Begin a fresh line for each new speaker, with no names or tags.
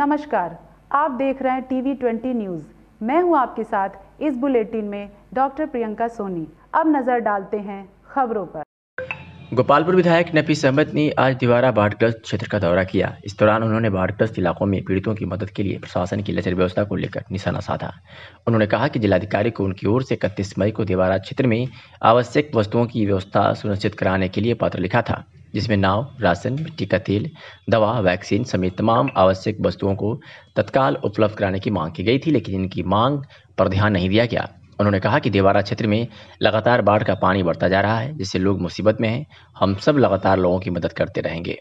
नमस्कार आप देख रहे हैं टीवी 20 न्यूज़ मैं हूं आपके साथ इस बुलेटिन में डॉक्टर प्रियंका सोनी अब नज़र डालते हैं खबरों पर
गोपालपुर विधायक नफीस अहमद ने आज दिवारा बाढ़ग्रस्त क्षेत्र का दौरा किया इस दौरान उन्होंने बाढ़ग्रस्त इलाकों में पीड़ितों की मदद के लिए प्रशासन की लचर व्यवस्था को लेकर निशाना साधा उन्होंने कहा कि जिलाधिकारी को उनकी ओर से इकतीस मई को दिवारा क्षेत्र में आवश्यक वस्तुओं की व्यवस्था सुनिश्चित कराने के लिए पत्र लिखा था जिसमें नाव राशन मिट्टी का तेल दवा वैक्सीन समेत तमाम आवश्यक वस्तुओं को तत्काल उपलब्ध कराने की मांग की गई थी लेकिन इनकी मांग पर ध्यान नहीं दिया गया उन्होंने कहा कि देवारा क्षेत्र में लगातार बाढ़ का पानी बढ़ता जा रहा है जिससे लोग मुसीबत में हैं हम सब लगातार लोगों की मदद करते रहेंगे